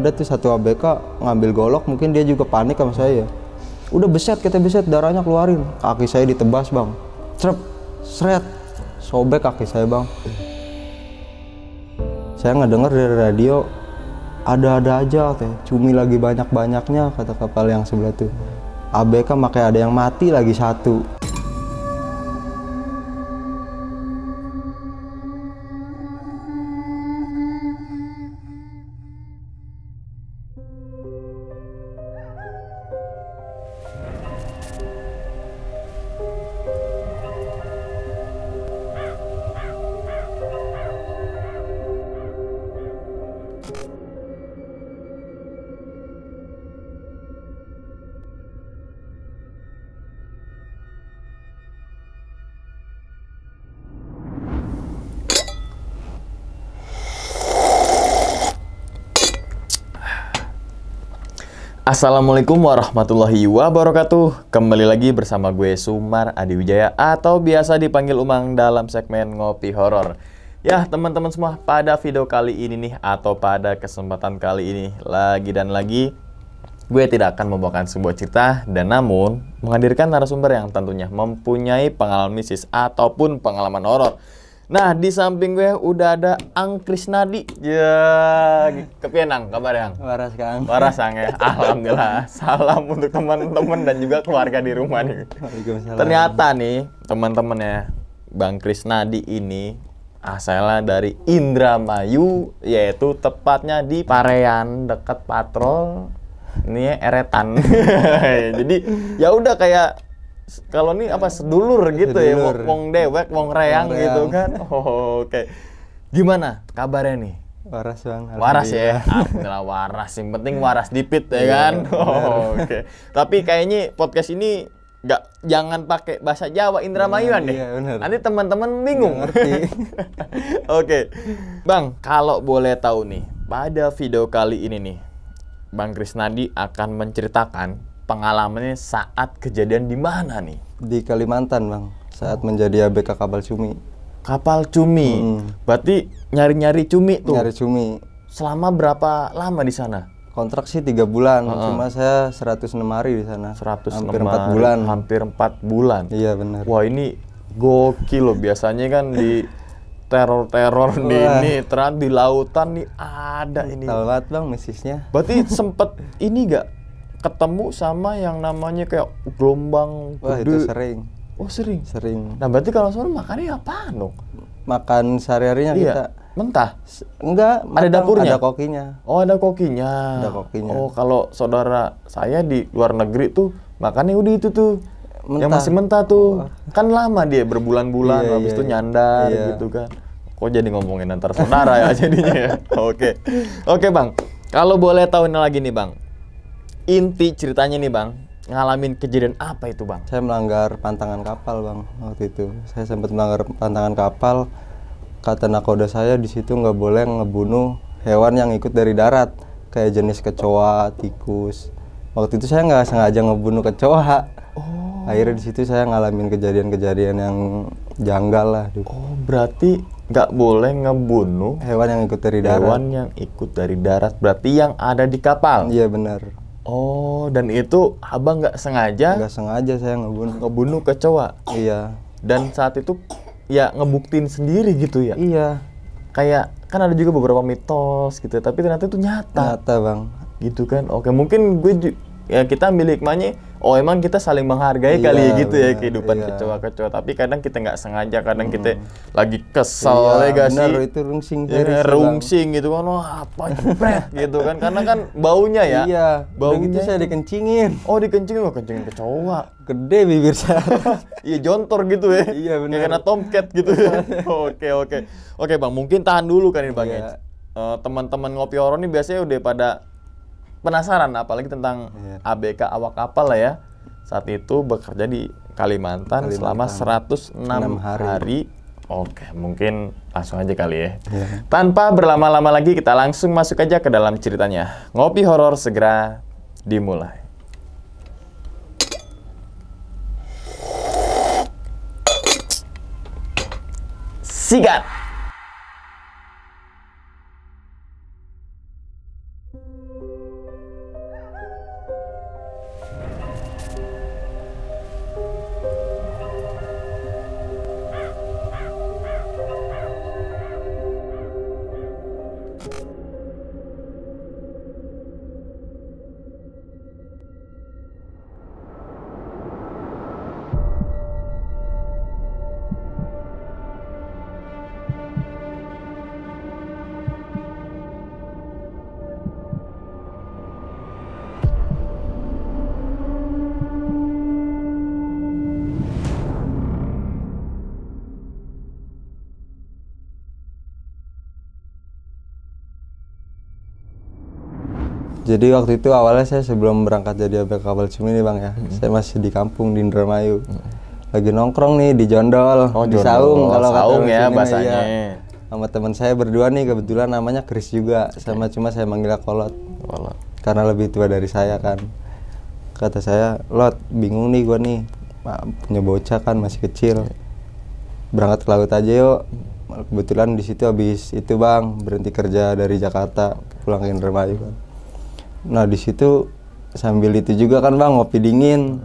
ada tuh satu ABK ngambil golok mungkin dia juga panik sama saya ya. udah beset kita beset darahnya keluarin kaki saya ditebas bang trep seret sobek kaki saya bang saya nggak ngedenger dari radio ada-ada aja teh cumi lagi banyak-banyaknya kata kapal yang sebelah tuh ABK makanya ada yang mati lagi satu Assalamualaikum warahmatullahi wabarakatuh Kembali lagi bersama gue Sumar Adi Wijaya Atau biasa dipanggil Umang dalam segmen Ngopi Horor Ya teman-teman semua pada video kali ini nih Atau pada kesempatan kali ini Lagi dan lagi Gue tidak akan membawakan sebuah cerita Dan namun menghadirkan narasumber yang tentunya mempunyai pengalaman mistis Ataupun pengalaman horor Nah, di samping gue udah ada Ang Krisnadi. Ya, yeah. kepienang kabar yang? Ya, Waras Kang. Waras Kang ya. Alhamdulillah. Salam untuk teman-teman dan juga keluarga di rumah nih. Ternyata nih, teman-teman ya, Bang Krisnadi ini asalnya dari Indramayu, yaitu tepatnya di Parean dekat Patrol ini ya, eretan. Jadi ya udah kayak kalau ini apa sedulur gitu ya, sedulur. ya wong dewek wong reang, gitu reang. gitu kan oh, oke okay. gimana kabarnya nih waras bang waras ya ah, waras yang penting waras dipit ya iya, kan oh, oke okay. tapi kayaknya podcast ini nggak jangan pakai bahasa Jawa Indramayuan deh. Iya, iya Nanti teman-teman bingung. Oke. okay. Bang, kalau boleh tahu nih, pada video kali ini nih, Bang Krisnadi akan menceritakan pengalamannya saat kejadian di mana nih? Di Kalimantan bang, saat menjadi ABK kapal cumi. Kapal cumi, hmm. berarti nyari-nyari cumi tuh? Nyari cumi. Selama berapa lama di sana? Kontrak sih tiga bulan, uh -huh. cuma saya 106 hari di sana. 106 hampir empat bulan. Hampir empat bulan. Iya benar. Wah ini gokil loh, biasanya kan di teror-teror di ini terang di lautan nih ada hmm, ini. Tahu banget bang misisnya. Berarti sempet ini gak ketemu sama yang namanya kayak gelombang Wah, gede. itu sering. Oh, sering. Sering. Nah, berarti kalau sore makannya apa dong? Makan sehari-harinya iya. kita mentah? Enggak, ada dapurnya. Ada kokinya. Oh, ada kokinya. Ada kokinya. Oh, kalau saudara saya di luar negeri tuh makannya udah itu tuh. Mentah. Yang masih mentah tuh. Oh. Kan lama dia berbulan-bulan iya, habis iya, itu iya. nyandar iya. gitu kan. Kok jadi ngomongin antar saudara ya jadinya ya. Oke. Oke, Bang. Kalau boleh tahu ini lagi nih, Bang inti ceritanya nih bang ngalamin kejadian apa itu bang? Saya melanggar pantangan kapal bang waktu itu. Saya sempat melanggar pantangan kapal. Kata nakoda saya di situ nggak boleh ngebunuh hewan yang ikut dari darat kayak jenis kecoa, tikus. Waktu itu saya nggak sengaja ngebunuh kecoa. Oh. Akhirnya di situ saya ngalamin kejadian-kejadian yang janggal lah. Oh berarti nggak boleh ngebunuh hewan yang ikut dari darat. Hewan yang ikut dari darat berarti yang ada di kapal. Iya benar Oh, dan itu abang nggak sengaja? Nggak sengaja saya ngebunuh. Ngebunuh kecoa. Iya. Dan saat itu ya ngebuktiin sendiri gitu ya? Iya. Kayak kan ada juga beberapa mitos gitu, tapi ternyata itu nyata. Nyata bang. Gitu kan? Oke, mungkin gue ya kita ambil hikmahnya oh emang kita saling menghargai iya, kali ya gitu ya iya, kehidupan iya. kecoa-kecoa tapi kadang kita nggak sengaja kadang hmm. kita lagi kesal iya, ya gak bener, sih itu rungsing ya, rungsing gitu kan wah apa jepret gitu kan karena kan baunya ya iya gitu baunya itu saya dikencingin oh dikencingin wah kencingin kecoa gede bibir saya iya jontor gitu ya iya benar karena tomcat gitu ya oke oke oke bang mungkin tahan dulu kan ini bang ya. iya. uh, teman-teman ngopi horor ini biasanya udah pada penasaran apalagi tentang yeah. ABK awak kapal lah ya. Saat itu bekerja di Kalimantan, Kalimantan. selama 106 hari. hari. Oke, mungkin langsung aja kali ya. Yeah. Tanpa berlama-lama lagi kita langsung masuk aja ke dalam ceritanya. Ngopi horor segera dimulai. Sigat. Jadi waktu itu awalnya saya sebelum berangkat jadi abk kapal nih bang ya, hmm. saya masih di kampung di Indramayu. Hmm. Lagi nongkrong nih di Jondol, oh, di Jondol. Saung kalau Saung ya bahasanya. Ya. Sama teman saya berdua nih kebetulan namanya Chris juga, okay. sama cuma saya manggilnya Kolot. Kolot. Karena lebih tua dari saya kan. Kata saya, Lot, bingung nih gua nih, punya bocah kan masih kecil. Berangkat ke laut aja yuk. Kebetulan di situ habis itu bang berhenti kerja dari Jakarta pulang ke Indramayu kan nah di situ sambil itu juga kan bang ngopi dingin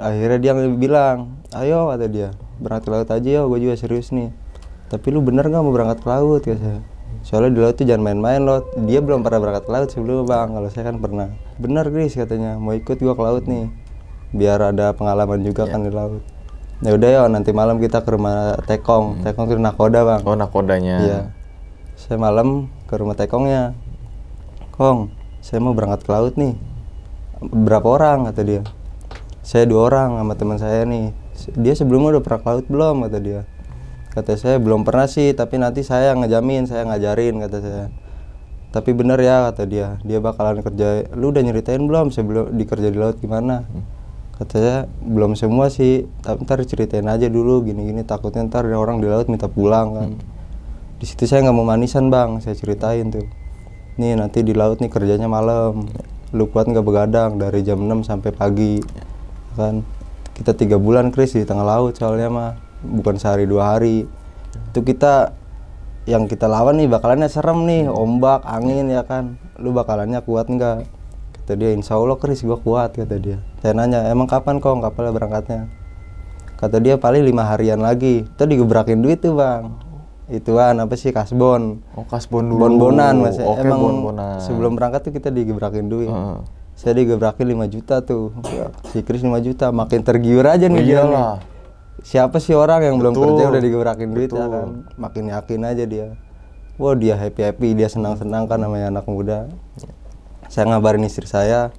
akhirnya dia bilang ayo kata dia berangkat ke laut aja ya gue juga serius nih tapi lu bener nggak mau berangkat ke laut ya saya soalnya di laut tuh jangan main-main loh dia belum pernah berangkat ke laut sebelum bang kalau saya kan pernah bener Chris katanya mau ikut gua ke laut nih biar ada pengalaman juga yeah. kan di laut ya udah ya nanti malam kita ke rumah Tekong hmm. Tekong itu nakoda bang oh nakodanya iya saya malam ke rumah Tekongnya Kong saya mau berangkat ke laut nih berapa orang kata dia saya dua orang sama teman saya nih dia sebelumnya udah pernah ke laut belum kata dia kata saya belum pernah sih tapi nanti saya ngejamin saya ngajarin kata saya tapi bener ya kata dia dia bakalan kerja lu udah nyeritain belum sebelum dikerja di laut gimana kata saya belum semua sih tapi ntar ceritain aja dulu gini-gini takutnya ntar ada orang di laut minta pulang kan hmm. di situ saya nggak mau manisan bang saya ceritain tuh nih nanti di laut nih kerjanya malam lu kuat nggak begadang dari jam 6 sampai pagi ya kan kita tiga bulan Kris di tengah laut soalnya mah bukan sehari dua hari itu kita yang kita lawan nih bakalannya serem nih ombak angin ya kan lu bakalannya kuat nggak kata dia insya Allah Kris gua kuat kata dia saya nanya emang kapan nggak kapalnya berangkatnya kata dia paling lima harian lagi itu digebrakin duit tuh bang ituan apa sih kasbon oh kasbon dulu bonbonan mas okay, emang bon sebelum berangkat tuh kita digebrakin duit hmm. saya digebrakin 5 juta tuh si Kris 5 juta makin tergiur aja nih oh, dia siapa sih orang yang Betul. belum kerja udah digebrakin duit ya Betul. ya kan makin yakin aja dia Wow dia happy happy dia senang senang kan namanya anak muda saya ngabarin istri saya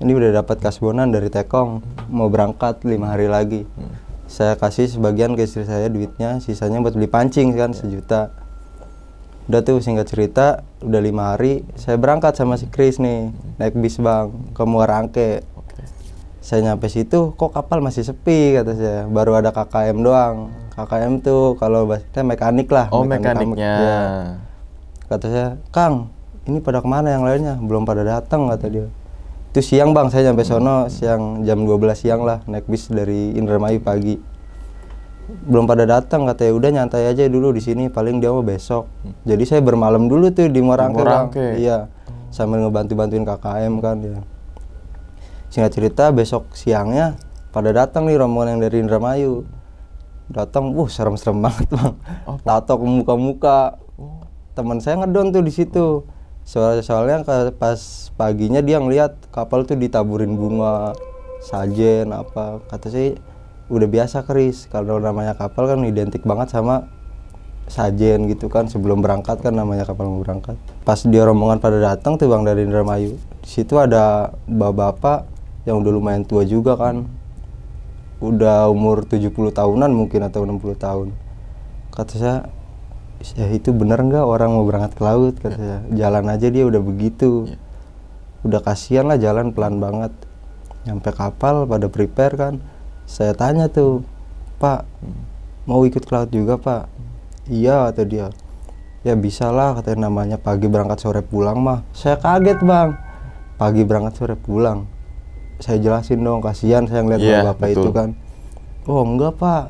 ini udah dapat kasbonan dari Tekong mau berangkat lima hari lagi hmm saya kasih sebagian ke istri saya duitnya sisanya buat beli pancing kan iya. sejuta udah tuh singkat cerita udah lima hari saya berangkat sama si Chris nih hmm. naik bis bang ke Muara Angke saya nyampe situ kok kapal masih sepi kata saya baru ada KKM doang KKM tuh kalau bahasnya mekanik lah oh mekanik mekaniknya ya. kata saya Kang ini pada kemana yang lainnya belum pada datang kata dia itu siang bang saya sampai sono siang jam 12 siang lah naik bis dari Indramayu pagi belum pada datang katanya udah nyantai aja dulu di sini paling dia mau besok jadi saya bermalam dulu tuh di Morangke, iya sambil ngebantu bantuin KKM kan ya singkat cerita besok siangnya pada datang nih rombongan yang dari Indramayu datang wah serem-serem banget bang tato ke muka-muka oh. teman saya ngedon tuh di situ soalnya soalnya pas paginya dia ngeliat kapal tuh ditaburin bunga sajen apa kata sih udah biasa keris kalau namanya kapal kan identik banget sama sajen gitu kan sebelum berangkat kan namanya kapal mau berangkat pas dia rombongan pada datang tuh bang dari Indramayu di situ ada bapak-bapak yang udah lumayan tua juga kan udah umur 70 tahunan mungkin atau 60 tahun kata saya ya itu benar nggak orang mau berangkat ke laut katanya yeah. jalan aja dia udah begitu yeah. udah kasihan lah jalan pelan banget nyampe kapal pada prepare kan saya tanya tuh pak hmm. mau ikut ke laut juga pak hmm. iya atau dia ya bisa lah katanya namanya pagi berangkat sore pulang mah saya kaget bang pagi berangkat sore pulang saya jelasin dong kasihan saya ngeliat yeah, bapak betul. itu kan oh enggak pak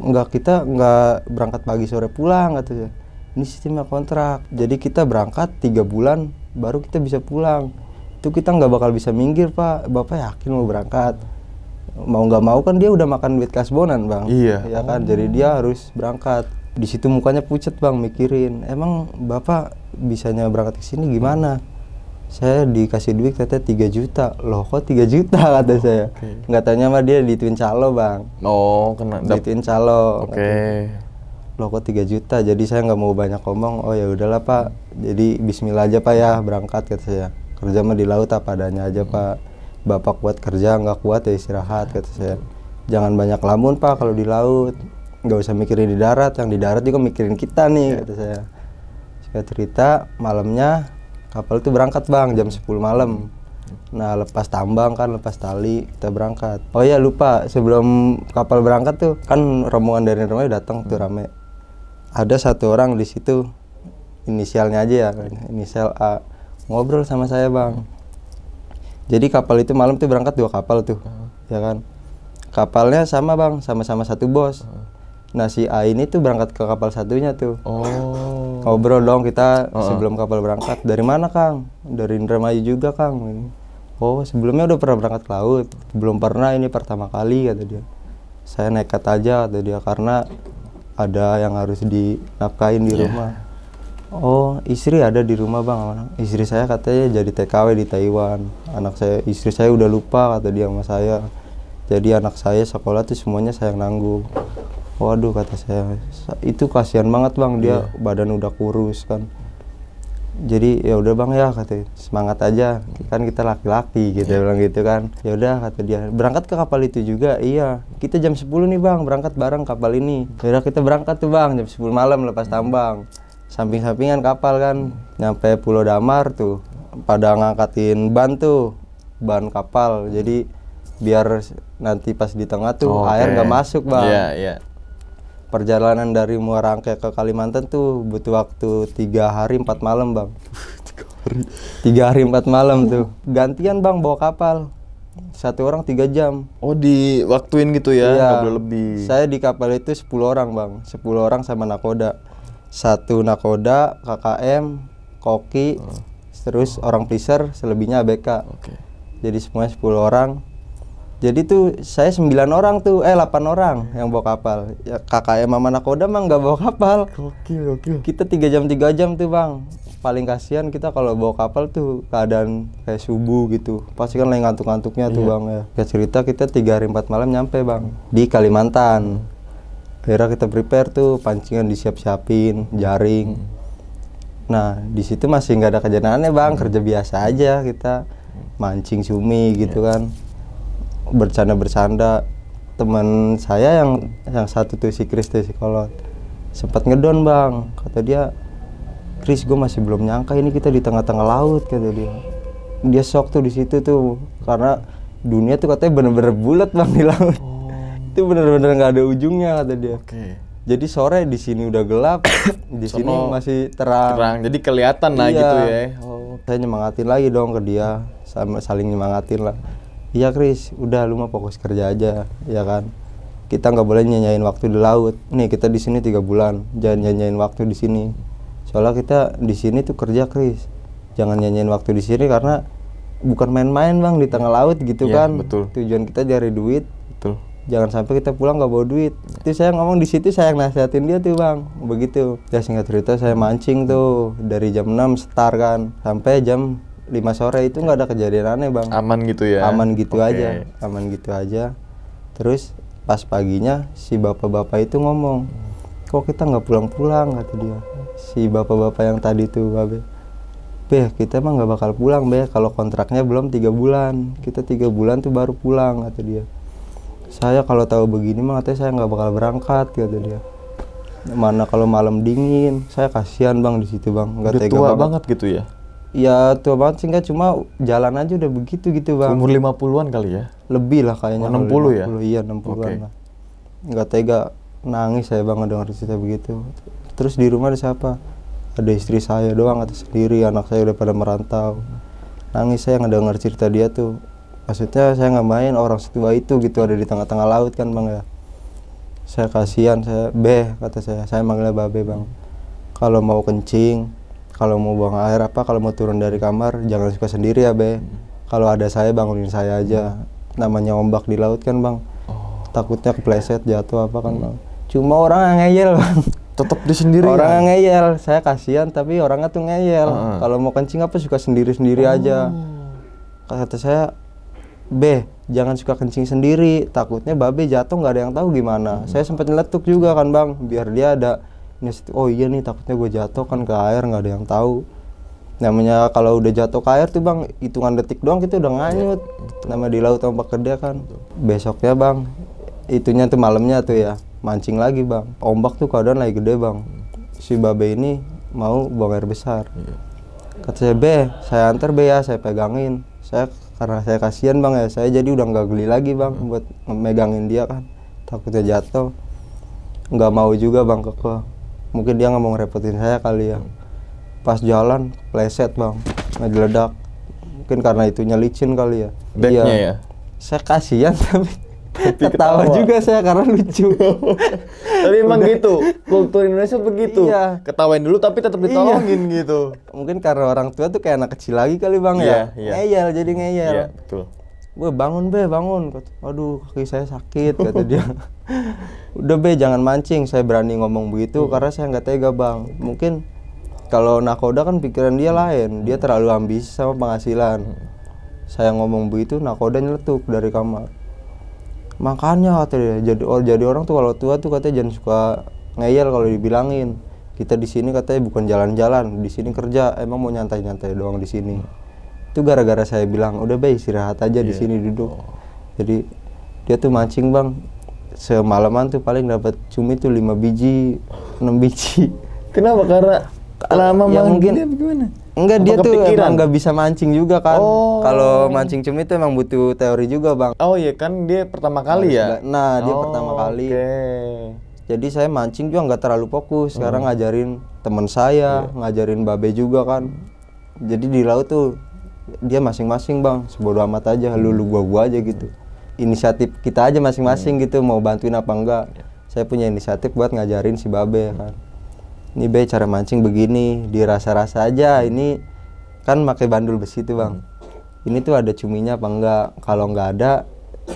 nggak kita nggak berangkat pagi sore pulang katanya ini sistemnya kontrak jadi kita berangkat tiga bulan baru kita bisa pulang itu kita nggak bakal bisa minggir pak bapak yakin mau berangkat mau nggak mau kan dia udah makan duit kasbonan bang iya ya kan jadi dia harus berangkat di situ mukanya pucet bang mikirin emang bapak bisanya berangkat ke sini gimana saya dikasih duit katanya tiga juta loh kok tiga juta kata oh, saya okay. nggak tanya mah dia dituin calo bang oh kena dituin calo oke okay. loh kok tiga juta jadi saya nggak mau banyak ngomong oh ya udahlah pak jadi Bismillah aja pak ya berangkat kata saya kerja mah di laut apa adanya aja hmm. pak bapak kuat kerja nggak kuat ya istirahat kata saya jangan banyak lamun pak kalau di laut nggak usah mikirin di darat yang di darat juga mikirin kita nih yeah. kata saya saya cerita malamnya kapal itu berangkat bang jam 10 malam nah lepas tambang kan lepas tali kita berangkat oh ya lupa sebelum kapal berangkat tuh kan rombongan dari rumah datang tuh rame ada satu orang di situ inisialnya aja ya inisial A ngobrol sama saya bang jadi kapal itu malam tuh berangkat dua kapal tuh ya kan kapalnya sama bang sama-sama satu bos nah si A ini tuh berangkat ke kapal satunya tuh oh Ngobrol oh. dong kita uh-uh. sebelum kapal berangkat. Dari mana Kang? Dari Indramayu juga Kang. ini Oh sebelumnya udah pernah berangkat ke laut? Belum pernah ini pertama kali kata dia. Saya nekat aja kata dia karena ada yang harus dinapkain di yeah. rumah. Oh, istri ada di rumah bang. Istri saya katanya jadi TKW di Taiwan. Anak saya, istri saya udah lupa kata dia sama saya. Jadi anak saya sekolah tuh semuanya saya yang nanggung waduh kata saya itu kasihan banget bang dia yeah. badan udah kurus kan jadi ya udah bang ya kata semangat aja kan kita laki-laki gitu yeah. bilang gitu kan ya udah kata dia berangkat ke kapal itu juga iya kita jam 10 nih bang berangkat bareng kapal ini ya udah kita berangkat tuh bang jam 10 malam lepas iya. tambang samping-sampingan kapal kan nyampe Pulau Damar tuh pada ngangkatin ban tuh ban kapal jadi biar nanti pas di tengah tuh oh, air nggak gak masuk bang yeah, yeah perjalanan dari Muara Angke ke Kalimantan tuh butuh waktu tiga hari empat malam bang tiga hari Tiga hari empat malam tuh gantian bang bawa kapal satu orang tiga jam oh di waktuin gitu ya iya. boleh lebih saya di kapal itu sepuluh orang bang Sepuluh orang sama nakoda satu nakoda KKM koki oh. terus oh. orang pleaser selebihnya ABK okay. jadi semuanya sepuluh orang jadi tuh saya sembilan orang tuh eh delapan orang yang bawa kapal ya, KKM Mama koda, mah nggak bawa kapal gokil gokil kita tiga jam tiga jam tuh bang paling kasihan kita kalau bawa kapal tuh keadaan kayak subuh gitu pasti kan lagi ngantuk-ngantuknya tuh iya. bang ya Kita cerita kita tiga hari empat malam nyampe bang di Kalimantan akhirnya kita prepare tuh pancingan disiap-siapin jaring nah di situ masih nggak ada kerjaannya bang kerja biasa aja kita mancing sumi gitu yeah. kan bercanda-bercanda teman saya yang yang satu tuh si Chris tuh si Kolot sempat ngedon bang kata dia Chris gue masih belum nyangka ini kita di tengah-tengah laut kata dia dia shock tuh di situ tuh karena dunia tuh katanya bener-bener bulat bang di laut oh. itu bener-bener nggak ada ujungnya kata dia okay. jadi sore di sini udah gelap di sini masih terang terang jadi kelihatan lah iya. gitu ya oh. saya nyemangatin lagi dong ke dia sama saling nyemangatin lah iya Kris udah lu mah fokus kerja aja ya kan kita nggak boleh nyanyain waktu di laut nih kita di sini tiga bulan jangan nyanyain waktu di sini soalnya kita di sini tuh kerja Kris jangan nyanyain waktu di sini karena bukan main-main bang di tengah laut gitu ya, kan betul. tujuan kita cari duit betul jangan sampai kita pulang nggak bawa duit itu saya ngomong di situ saya nasihatin dia tuh bang begitu ya singkat cerita saya mancing tuh dari jam 6 setar kan sampai jam 5 sore itu nggak ada kejadian aneh bang aman gitu ya aman gitu okay. aja aman gitu aja terus pas paginya si bapak-bapak itu ngomong kok kita nggak pulang-pulang kata dia si bapak-bapak yang tadi tuh babe beh kita emang nggak bakal pulang beh kalau kontraknya belum tiga bulan kita tiga bulan tuh baru pulang kata dia saya kalau tahu begini mah katanya saya nggak bakal berangkat kata dia mana kalau malam dingin saya kasihan bang di situ bang nggak tega tua banget. banget gitu ya ya tua banget sih enggak cuma jalan aja udah begitu gitu bang umur 50-an kali ya lebih lah kayaknya oh, 60 ya iya 60-an okay. lah Enggak tega nangis saya bang dengar cerita begitu terus di rumah ada siapa ada istri saya doang atau sendiri anak saya udah pada merantau nangis saya ngedenger cerita dia tuh maksudnya saya nggak main orang setua itu gitu ada di tengah-tengah laut kan bang ya saya kasihan saya beh kata saya saya manggilnya babe bang kalau mau kencing kalau mau buang air apa kalau mau turun dari kamar jangan suka sendiri ya be kalau ada saya bangunin saya aja namanya ombak di laut kan bang oh. takutnya kepleset jatuh apa kan bang cuma orang yang ngeyel bang tetap di sendiri orang ya? yang ngeyel saya kasihan tapi orangnya tuh ngeyel uh. kalau mau kencing apa suka sendiri sendiri oh. aja kata saya be, jangan suka kencing sendiri takutnya babe jatuh nggak ada yang tahu gimana -huh. Hmm. saya sempat nyeletuk juga kan bang biar dia ada oh iya nih takutnya gue jatuh kan ke air nggak ada yang tahu namanya kalau udah jatuh ke air tuh bang hitungan detik doang kita udah nganyut ya, nama di laut sama kerja kan besok besoknya bang itunya tuh malamnya tuh ya mancing lagi bang ombak tuh keadaan lagi gede bang si babe ini mau buang air besar iya. kata saya be saya antar be ya saya pegangin saya karena saya kasihan bang ya saya jadi udah nggak geli lagi bang hmm. buat megangin dia kan takutnya jatuh nggak mau juga bang keke mungkin dia nggak mau ngerepotin saya kali ya pas jalan pleset bang ngeledak mungkin karena itunya licin kali ya Backnya iya. ya? saya kasihan tapi tapi ketawa, ketawa juga saya karena lucu. tapi emang Udah. gitu, kultur Indonesia begitu. Iya. Ketawain dulu tapi tetap iya. ditolongin iya. gitu. Mungkin karena orang tua tuh kayak anak kecil lagi kali Bang ya? iya, ya. Iya. Ngeyel jadi ngeyel. Iya, betul gue bangun be bangun kata, aduh kaki saya sakit kata dia udah be jangan mancing saya berani ngomong begitu hmm. karena saya nggak tega bang mungkin kalau nakoda kan pikiran dia lain dia hmm. terlalu ambisi sama penghasilan hmm. saya ngomong begitu nakoda nyeletuk dari kamar makanya kata dia jadi or, jadi orang tuh kalau tua tuh katanya jangan suka ngeyel kalau dibilangin kita di sini katanya bukan jalan-jalan di sini kerja emang mau nyantai-nyantai doang di sini itu gara-gara saya bilang udah baik istirahat aja yeah. di iya. sini duduk oh. jadi dia tuh mancing bang semalaman tuh paling dapat cumi tuh lima biji enam biji kenapa karena lama ya mungkin dia gimana enggak Apa dia kepikiran? tuh emang nggak bisa mancing juga kan oh. kalau mancing cumi tuh emang butuh teori juga bang oh iya kan dia pertama kali ya nah dia oh, pertama kali okay. jadi saya mancing juga nggak terlalu fokus sekarang hmm. ngajarin teman saya yeah. ngajarin babe juga kan jadi di laut tuh dia masing-masing bang sebodoh amat aja lu lu gua gua aja gitu inisiatif kita aja masing-masing hmm. gitu mau bantuin apa enggak ya. saya punya inisiatif buat ngajarin si babe hmm. kan ini be cara mancing begini dirasa-rasa aja ini kan pakai bandul besi tuh bang hmm. ini tuh ada cuminya apa enggak kalau enggak ada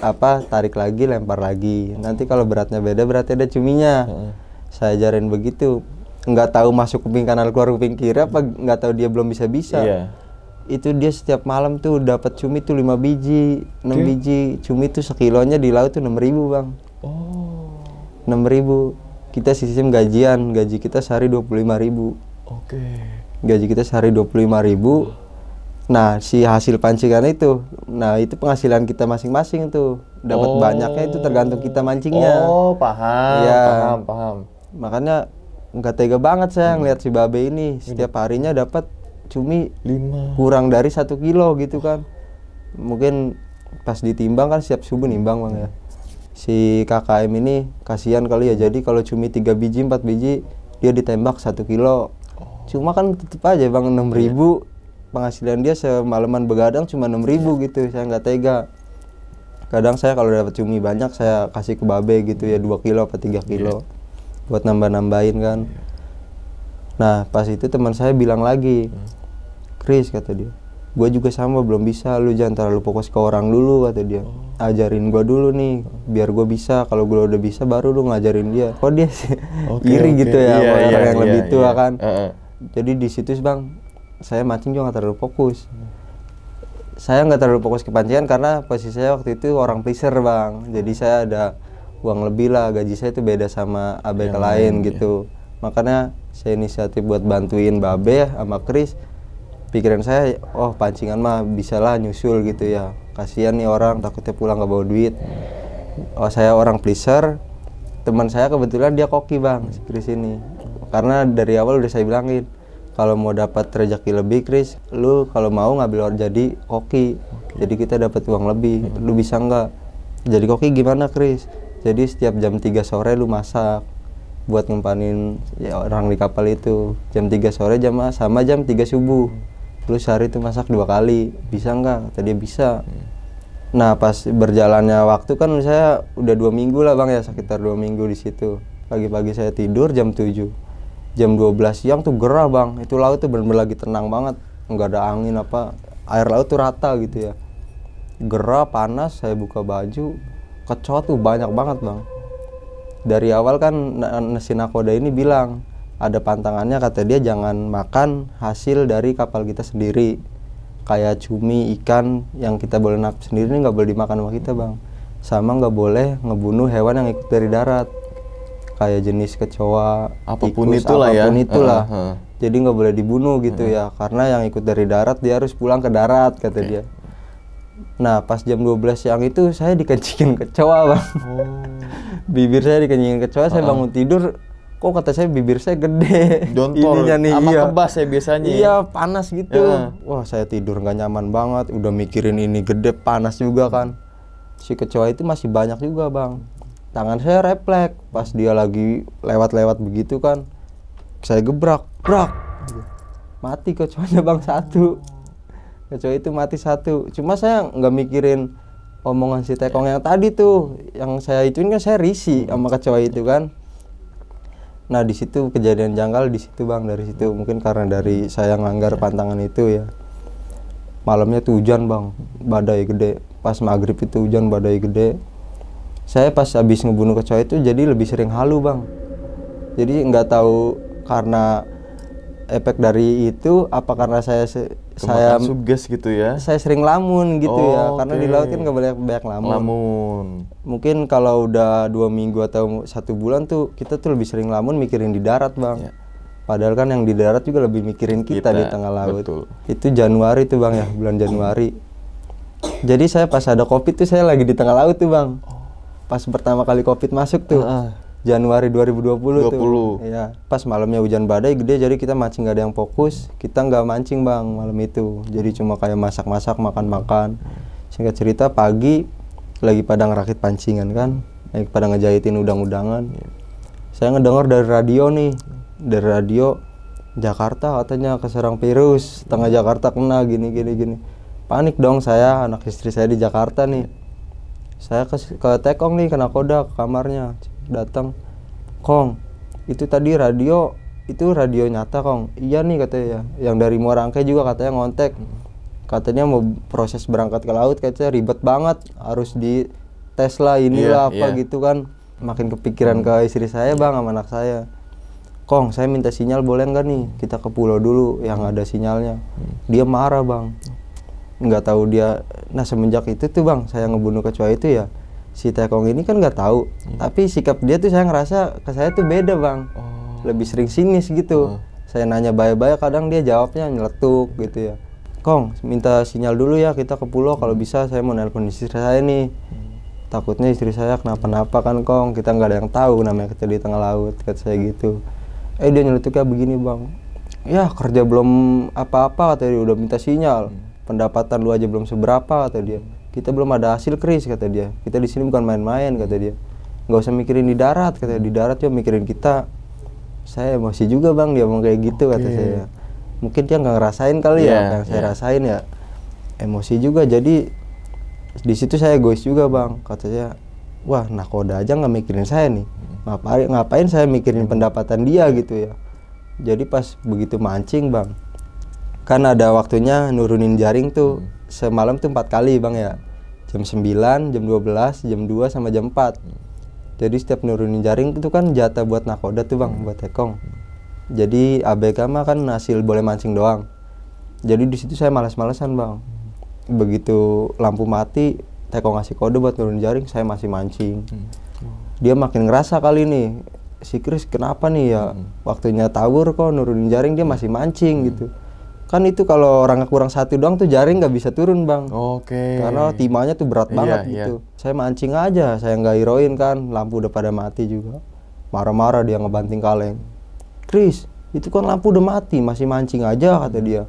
apa tarik lagi lempar lagi nanti kalau beratnya beda berarti ada cuminya hmm. saya ajarin begitu nggak tahu masuk kuping kanan keluar kuping kiri apa nggak tahu dia belum bisa bisa yeah itu dia setiap malam tuh dapat cumi tuh lima biji, enam okay. biji. Cumi tuh sekilonya di laut tuh enam ribu bang. Oh. enam ribu. Kita sistem gajian, gaji kita sehari dua puluh lima ribu. Oke. Okay. Gaji kita sehari dua puluh lima ribu. Nah, si hasil pancingan itu, nah itu penghasilan kita masing-masing tuh. Dapat oh. banyaknya itu tergantung kita mancingnya. Oh, paham, ya. paham, paham. Makanya nggak tega banget saya hmm. ngeliat si babe ini setiap harinya dapat cumi lima kurang dari satu kilo gitu kan mungkin pas ditimbang kan siap subuh nimbang bang ya si KKM ini kasihan kali ya jadi kalau cumi tiga biji empat biji dia ditembak satu kilo oh. cuma kan tetep aja bang enam ribu penghasilan dia semalaman begadang cuma enam ribu iya. gitu saya nggak tega kadang saya kalau dapat cumi banyak saya kasih ke babe gitu ya dua kilo atau tiga kilo iya. buat nambah nambahin kan iya nah pas itu teman saya bilang lagi Chris hmm. kata dia gue juga sama belum bisa lu jangan terlalu fokus ke orang dulu kata dia oh. ajarin gue dulu nih biar gue bisa kalau gue udah bisa baru lu ngajarin dia kok oh, dia sih okay, iri okay. gitu ya yeah, orang yeah, yang yeah, lebih yeah. tua kan uh -uh. jadi di situ bang saya mancing juga gak terlalu fokus saya nggak terlalu fokus ke pancingan karena posisi saya waktu itu orang pleaser bang jadi hmm. saya ada uang lebih lah gaji saya itu beda sama abk lain, iya. gitu iya. makanya saya inisiatif buat bantuin Babe ya sama Kris pikiran saya oh pancingan mah bisa lah nyusul gitu ya kasihan nih orang takutnya pulang gak bawa duit oh saya orang pleaser teman saya kebetulan dia koki bang si Kris ini karena dari awal udah saya bilangin kalau mau dapat rezeki lebih Kris lu kalau mau ngambil jadi koki jadi kita dapat uang lebih lu bisa nggak jadi koki gimana Kris jadi setiap jam 3 sore lu masak buat ngempanin ya, orang di kapal itu jam 3 sore jam sama jam 3 subuh terus hari itu masak dua kali bisa nggak tadi bisa hmm. nah pas berjalannya waktu kan saya udah dua minggu lah bang ya sekitar dua minggu di situ pagi-pagi saya tidur jam 7 jam 12 siang tuh gerah bang itu laut tuh benar-benar lagi tenang banget nggak ada angin apa air laut tuh rata gitu ya gerah panas saya buka baju kecoa tuh banyak banget bang dari awal kan si nakoda ini bilang ada pantangannya kata dia jangan makan hasil dari kapal kita sendiri kayak cumi ikan yang kita boleh nangkap sendiri ini nggak boleh dimakan sama kita bang sama nggak boleh ngebunuh hewan yang ikut dari darat kayak jenis kecoa apapun tikus, itulah ya. apapun ya itulah uh, uh. jadi nggak boleh dibunuh gitu uh. ya karena yang ikut dari darat dia harus pulang ke darat kata okay. Iya. dia Nah pas jam 12 siang itu saya dikencingin kecoa bang. Oh. bibir saya dikencingin kecoa, uh -uh. saya bangun tidur. Kok kata saya bibir saya gede. Jontol. Ininya nih. Sama iya. kebas ya biasanya. Iya panas gitu. Ya. Wah saya tidur nggak nyaman banget. Udah mikirin ini gede panas juga kan. Si kecoa itu masih banyak juga bang. Tangan saya refleks pas dia lagi lewat-lewat begitu kan. Saya gebrak, brak. Iya. Mati kecoanya bang satu kecoa itu mati satu cuma saya nggak mikirin omongan si tekong yang tadi tuh yang saya ituin kan saya risi hmm. sama kecoa itu kan nah di situ kejadian janggal di situ bang dari situ mungkin karena dari saya nganggar ya. pantangan itu ya malamnya tuh hujan bang badai gede pas maghrib itu hujan badai gede saya pas habis ngebunuh kecoa itu jadi lebih sering halu bang jadi nggak tahu karena efek dari itu apa karena saya saya gitu ya saya sering lamun gitu ya, oh, ya karena okay. di laut kan nggak banyak banyak lamun lamun mungkin kalau udah dua minggu atau satu bulan tuh kita tuh lebih sering lamun mikirin di darat bang ya. padahal kan yang di darat juga lebih mikirin kita, kita di tengah laut betul. itu Januari tuh bang ya bulan Januari jadi saya pas ada covid tuh saya lagi di tengah laut tuh bang pas pertama kali covid masuk tuh uh -uh Januari 2020 20. tuh. Iya. Pas malamnya hujan badai gede jadi kita mancing nggak ada yang fokus. Kita nggak mancing bang malam itu. Jadi cuma kayak masak-masak, makan-makan. Singkat cerita pagi lagi pada ngerakit pancingan kan. Lagi pada ngejahitin udang-udangan. Saya ngedengar dari radio nih. Dari radio Jakarta katanya keserang virus. Tengah Jakarta kena gini gini gini. Panik dong saya anak istri saya di Jakarta nih. Saya ke, ke Tekong nih kena kodak kamarnya datang Kong itu tadi radio itu radio nyata Kong iya nih katanya ya. yang dari Muara Angke juga katanya ngontek katanya mau proses berangkat ke laut katanya ribet banget harus di tes lah inilah yeah, apa yeah. gitu kan makin kepikiran hmm. ke istri saya bang sama anak saya Kong, saya minta sinyal boleh nggak nih? Kita ke pulau dulu yang ada sinyalnya. Hmm. Dia marah bang, nggak tahu dia. Nah semenjak itu tuh bang, saya ngebunuh kecoa itu ya si Tekong ini kan nggak tahu hmm. tapi sikap dia tuh saya ngerasa ke saya tuh beda bang oh. lebih sering sinis gitu oh. saya nanya baik-baik kadang dia jawabnya nyeletuk gitu ya Kong minta sinyal dulu ya kita ke pulau hmm. kalau bisa saya mau nelpon istri saya nih hmm. takutnya istri saya kenapa-napa kan Kong kita nggak ada yang tahu namanya kita di tengah laut kata saya hmm. gitu eh dia nyeletuknya begini bang ya kerja belum apa-apa tadi udah minta sinyal hmm. pendapatan lu aja belum seberapa kata dia hmm kita belum ada hasil Kris kata dia kita di sini bukan main-main kata dia nggak usah mikirin di darat kata dia. di darat ya mikirin kita saya emosi juga bang dia mau kayak gitu okay. kata iya. saya mungkin dia nggak ngerasain kali yeah, ya iya, yang yeah. Iya. rasain ya emosi juga jadi di situ saya egois juga bang kata saya wah nakoda aja nggak mikirin saya nih ngapain ngapain saya mikirin pendapatan dia gitu ya jadi pas begitu mancing bang kan ada waktunya nurunin jaring tuh semalam tuh empat kali bang ya jam 9, jam 12, jam 2 sama jam 4 jadi setiap nurunin jaring itu kan jatah buat nakoda tuh bang buat tekong jadi ABK mah kan hasil boleh mancing doang jadi di situ saya malas-malasan bang begitu lampu mati tekong ngasih kode buat nurunin jaring saya masih mancing hmm. dia makin ngerasa kali ini si Chris kenapa nih ya hmm. waktunya tawur kok nurunin jaring dia masih mancing hmm. gitu kan itu kalau orang kurang satu doang tuh jaring nggak bisa turun bang. Oke. Okay. Karena timahnya tuh berat iya, banget yeah, gitu. Yeah. Saya mancing aja, saya nggak heroin kan, lampu udah pada mati juga. Marah-marah dia ngebanting kaleng. Chris, itu kan lampu udah mati, masih mancing aja kata dia.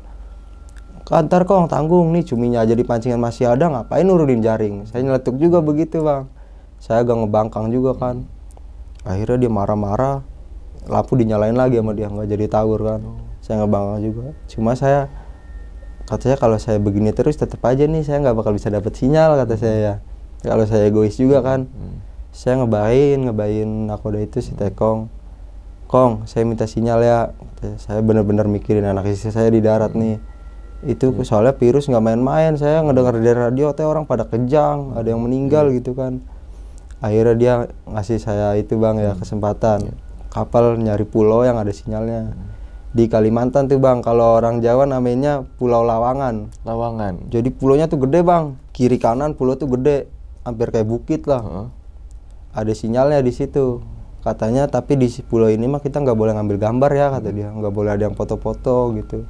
Kantar kong tanggung nih, cuminya aja di pancingan masih ada, ngapain nurunin jaring? Saya nyeletuk juga begitu bang. Saya agak ngebangkang juga kan. Akhirnya dia marah-marah, lampu dinyalain lagi sama dia nggak jadi tawur kan saya nggak bangga juga cuma saya katanya kalau saya begini terus tetap aja nih saya nggak bakal bisa dapat sinyal kata hmm. saya ya, kalau saya egois juga kan hmm. saya ngebain ngebain nakoda itu si tekong kong saya minta sinyal ya saya bener-bener mikirin anak istri saya di darat hmm. nih itu hmm. soalnya virus nggak main-main saya ngedenger dari radio teh orang pada kejang ada yang meninggal hmm. gitu kan akhirnya dia ngasih saya itu bang ya hmm. kesempatan iya. kapal nyari pulau yang ada sinyalnya hmm di Kalimantan tuh bang kalau orang Jawa namanya Pulau Lawangan Lawangan jadi pulaunya tuh gede bang kiri kanan pulau tuh gede hampir kayak bukit lah hmm. ada sinyalnya di situ katanya tapi di pulau ini mah kita nggak boleh ngambil gambar ya kata dia nggak boleh ada yang foto-foto gitu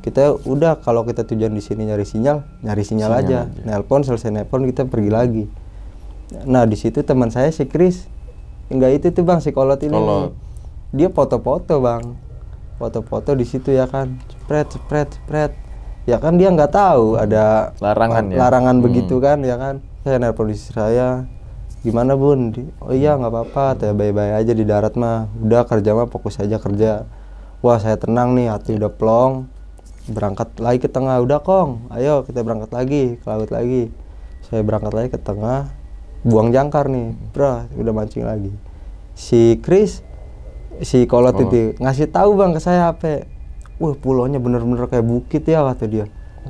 kita udah kalau kita tujuan di sini nyari sinyal nyari sinyal, sinyal aja. aja nelpon selesai nelpon kita pergi lagi nah di situ teman saya si Kris enggak itu tuh bang si kolot ini kolot. dia foto-foto bang foto-foto di situ ya kan spread, spread, spread, ya kan dia nggak tahu ada larangan ya larangan hmm. begitu kan ya kan saya nelpon polisi saya gimana bun oh iya nggak apa-apa saya baik-baik aja di darat mah udah kerja mah fokus aja kerja wah saya tenang nih hati ya. udah plong berangkat lagi ke tengah udah kong ayo kita berangkat lagi ke laut lagi saya berangkat lagi ke tengah buang jangkar nih hmm. bro udah mancing lagi si Chris si kolot oh. itu ngasih tahu bang ke saya apa, wah pulaunya bener-bener kayak bukit ya kata dia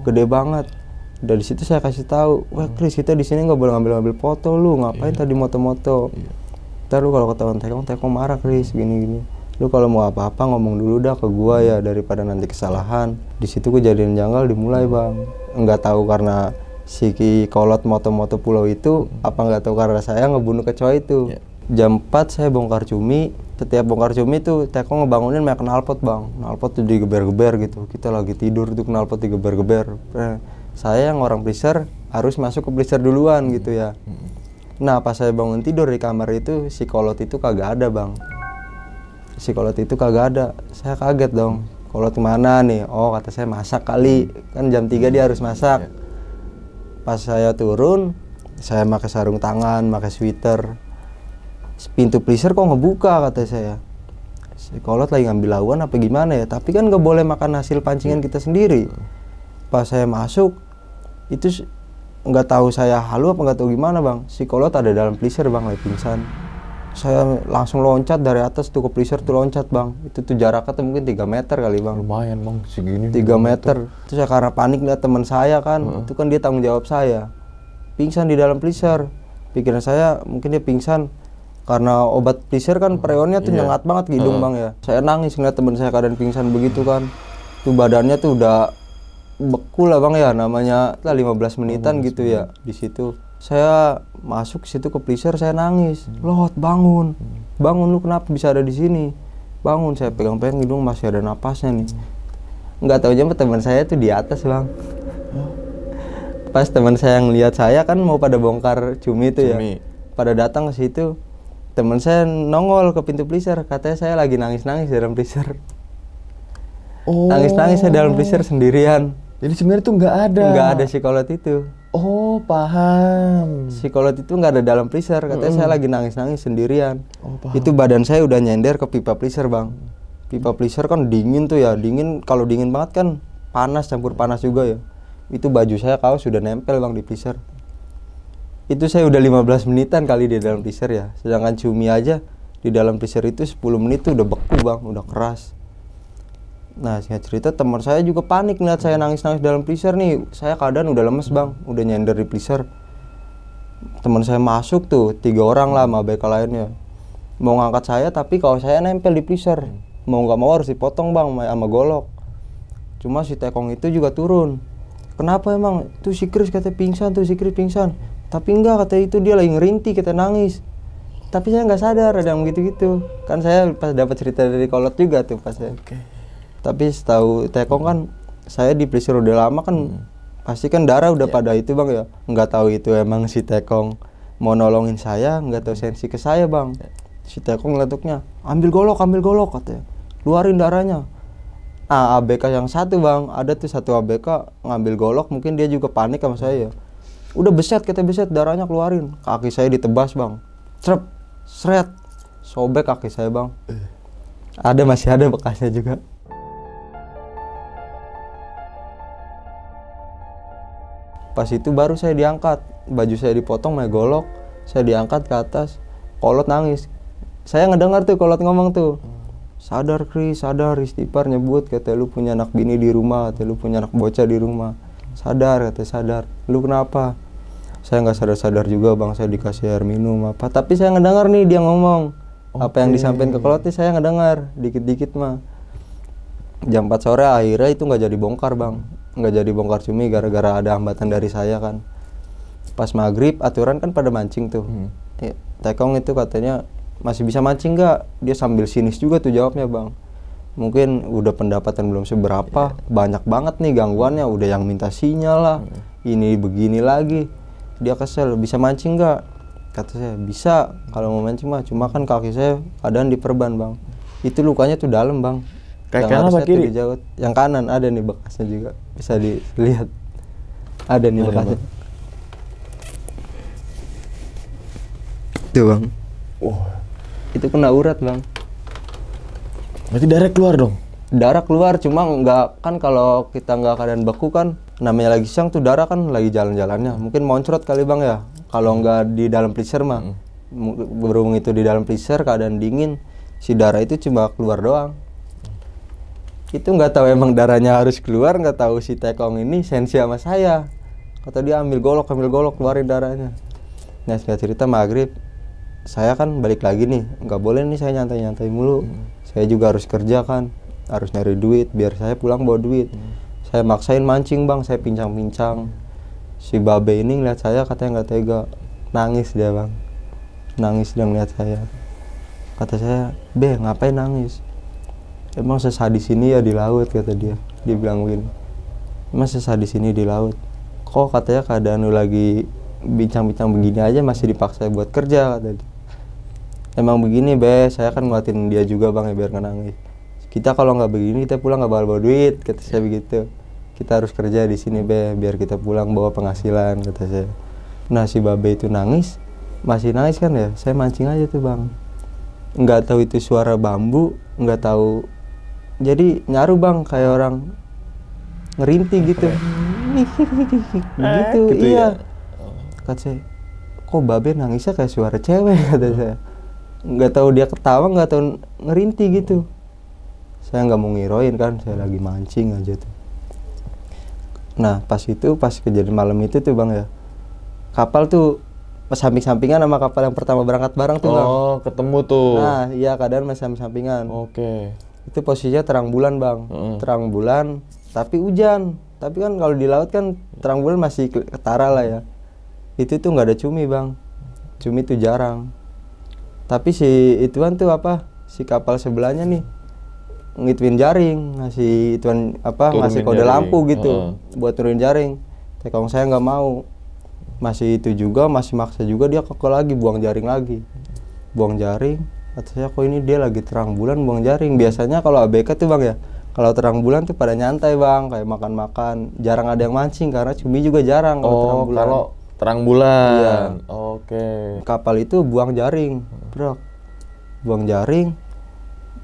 gede banget dari situ saya kasih tahu wah Chris hmm. kita di sini nggak boleh ngambil-ngambil foto lu ngapain yeah. tadi moto-moto yeah. terus kalau ketahuan tekong tekong marah Chris gini-gini lu kalau mau apa-apa ngomong dulu dah ke gua ya daripada nanti kesalahan di situ jadiin janggal dimulai bang nggak tahu karena si kolot moto-moto pulau itu hmm. apa nggak tahu karena saya ngebunuh kecoa itu yeah. jam 4 saya bongkar cumi setiap bongkar cumi tuh Teko ngebangunin kayak knalpot bang knalpot tuh digeber-geber gitu kita lagi tidur tuh knalpot digeber-geber eh, saya yang orang freezer harus masuk ke freezer duluan gitu ya hmm. nah pas saya bangun tidur di kamar itu si kolot itu kagak ada bang si kolot itu kagak ada saya kaget dong kolot mana nih oh kata saya masak kali kan jam 3 dia harus masak ya. pas saya turun saya pakai sarung tangan pakai sweater pintu freezer kok ngebuka kata saya si kolot lagi ngambil lawan apa gimana ya tapi kan nggak boleh makan hasil pancingan iya. kita sendiri pas saya masuk itu nggak tahu saya halu apa nggak tahu gimana bang si kolot ada dalam freezer bang lagi pingsan saya langsung loncat dari atas tuh ke freezer tuh loncat bang itu tuh jaraknya tuh mungkin 3 meter kali bang lumayan bang segini 3 meter itu saya karena panik lihat teman saya kan uh. itu kan dia tanggung jawab saya pingsan di dalam freezer. pikiran saya mungkin dia pingsan karena obat pleasure kan hmm. preonnya tuh yeah. nyengat banget hidung uh. bang ya saya nangis ngeliat temen saya keadaan pingsan begitu kan tuh badannya tuh udah beku lah bang ya namanya lah 15 menitan oh, gitu ya di situ saya masuk situ ke pleasure saya nangis hmm. lot bangun hmm. bangun lu kenapa bisa ada di sini bangun saya pegang-pegang hidung masih ada napasnya nih hmm. nggak tahu aja teman saya tuh di atas bang pas teman saya yang lihat saya kan mau pada bongkar cumi itu ya pada datang ke situ teman saya nongol ke pintu freezer katanya saya lagi nangis nangis di dalam freezer oh. nangis nangis saya dalam freezer sendirian jadi sebenarnya itu nggak ada nggak ada psikolog itu oh paham Si psikolog itu nggak ada dalam freezer katanya mm saya lagi nangis nangis sendirian oh, paham. itu badan saya udah nyender ke pipa freezer bang pipa freezer kan dingin tuh ya dingin kalau dingin banget kan panas campur panas juga ya itu baju saya kaos sudah nempel bang di freezer itu saya udah 15 menitan kali di dalam freezer ya sedangkan cumi aja di dalam freezer itu 10 menit tuh udah beku bang udah keras nah singkat cerita teman saya juga panik lihat saya nangis-nangis dalam freezer nih saya keadaan udah lemes bang udah nyender di freezer teman saya masuk tuh tiga orang lah sama BK lainnya mau ngangkat saya tapi kalau saya nempel di freezer mau nggak mau harus dipotong bang sama golok cuma si tekong itu juga turun kenapa emang tuh si Chris kata pingsan tuh si Chris pingsan tapi enggak kata itu dia lagi ngerintih kita nangis tapi saya nggak sadar ada yang gitu-gitu kan saya pas dapat cerita dari kolot juga tuh pas saya okay. tapi setahu tekong kan saya di udah lama kan hmm. pasti kan darah udah yeah. pada itu bang ya nggak tahu itu emang si tekong mau nolongin saya nggak tahu sensi ke saya bang yeah. si tekong letuknya ambil golok ambil golok katanya luarin darahnya nah ABK yang satu bang ada tuh satu ABK ngambil golok mungkin dia juga panik sama saya udah beset kita beset darahnya keluarin kaki saya ditebas bang serep seret sobek kaki saya bang eh. ada masih ada bekasnya juga pas itu baru saya diangkat baju saya dipotong saya golok saya diangkat ke atas kolot nangis saya ngedengar tuh kolot ngomong tuh sadar Kris sadar istighfar nyebut kata lu punya anak bini di rumah kata lu punya anak bocah di rumah sadar kata sadar lu kenapa saya nggak sadar-sadar juga bang saya dikasih air minum apa tapi saya ngedengar nih dia ngomong okay. apa yang disampaikan ke Keloti saya ngedengar dikit-dikit mah jam 4 sore akhirnya itu nggak jadi bongkar bang nggak jadi bongkar cumi gara-gara ada hambatan dari saya kan pas maghrib aturan kan pada mancing tuh hmm. ya, tekong itu katanya masih bisa mancing nggak dia sambil sinis juga tuh jawabnya bang mungkin udah pendapatan belum seberapa yeah. banyak banget nih gangguannya udah yang minta sinyal lah yeah. ini begini lagi dia kesel bisa mancing nggak kata saya bisa kalau mau mancing mah cuma kan kaki saya ada di perban bang itu lukanya tuh dalam bang Kayak yang kanan apa kiri jauh. yang kanan ada nih bekasnya juga bisa dilihat ada nih bekasnya itu bang wow. itu kena urat bang Berarti darah keluar dong? Darah keluar, cuma nggak kan kalau kita nggak keadaan beku kan namanya lagi siang tuh darah kan lagi jalan-jalannya. Mungkin moncrot kali bang ya. Kalau nggak di dalam freezer mah, hmm. berhubung itu di dalam freezer keadaan dingin, si darah itu cuma keluar doang itu nggak tahu emang darahnya harus keluar nggak tahu si tekong ini sensi sama saya kata dia ambil golok ambil golok keluarin darahnya nah setelah cerita maghrib saya kan balik lagi nih nggak boleh nih saya nyantai nyantai mulu hmm saya juga harus kerja kan harus nyari duit biar saya pulang bawa duit hmm. saya maksain mancing bang saya pincang-pincang si babe ini ngeliat saya katanya nggak tega nangis dia bang nangis dia ngeliat saya kata saya be ngapain nangis emang di sini ya di laut kata dia dibilang begini emang di sini di laut kok katanya keadaan lu lagi bincang-bincang begini aja masih dipaksa buat kerja kata dia emang begini be saya kan nguatin dia juga bang ya biar nggak nangis kita kalau nggak begini kita pulang nggak bakal bawa duit kata saya begitu kita harus kerja di sini be biar kita pulang bawa penghasilan kata saya nah si babe itu nangis masih nangis kan ya saya mancing aja tuh bang nggak tahu itu suara bambu nggak tahu jadi nyaru bang kayak orang ngerinti gitu ya? eh, gitu ya? iya ya? kata saya kok babe nangisnya kayak suara cewek kata saya nggak tahu dia ketawa nggak tahu ngerinti gitu saya nggak mau ngiroin kan saya lagi mancing aja tuh nah pas itu pas kejadian malam itu tuh bang ya kapal tuh pas samping-sampingan sama kapal yang pertama berangkat bareng tuh oh ketemu tuh nah iya kadang masih samping-sampingan oke okay. itu posisinya terang bulan bang mm. terang bulan tapi hujan tapi kan kalau di laut kan terang bulan masih ketara lah ya itu tuh nggak ada cumi bang cumi tuh jarang tapi si ituan tuh apa si kapal sebelahnya nih ngituin jaring ngasih ituan apa Turunin ngasih kode jaring. lampu gitu uh. buat turunin jaring tekong saya nggak mau masih itu juga masih maksa juga dia keke lagi buang jaring lagi buang jaring atau saya kok ini dia lagi terang bulan buang jaring biasanya kalau ABK tuh bang ya kalau terang bulan tuh pada nyantai bang kayak makan-makan jarang ada yang mancing karena cumi juga jarang kalau oh, terang bulan kalau Terang bulan. Iya. Oke. Okay. Kapal itu buang jaring, bro. Buang jaring.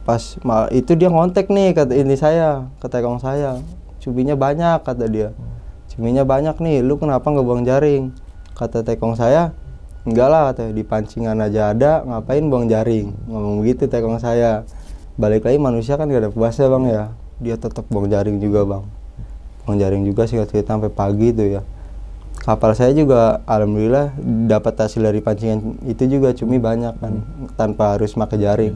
Pas mal itu dia ngontek nih kata ini saya, kata tekong saya. Cubinya banyak kata dia. Cubinya banyak nih, lu kenapa nggak buang jaring? Kata tekong saya, enggak lah kata di pancingan aja ada, ngapain buang jaring? Ngomong begitu tekong saya. Balik lagi manusia kan gak ada puasa bang ya. Dia tetap buang jaring juga bang. Buang jaring juga sih katanya sampai pagi tuh ya kapal saya juga alhamdulillah dapat hasil dari pancingan itu juga cumi banyak kan tanpa harus pakai jaring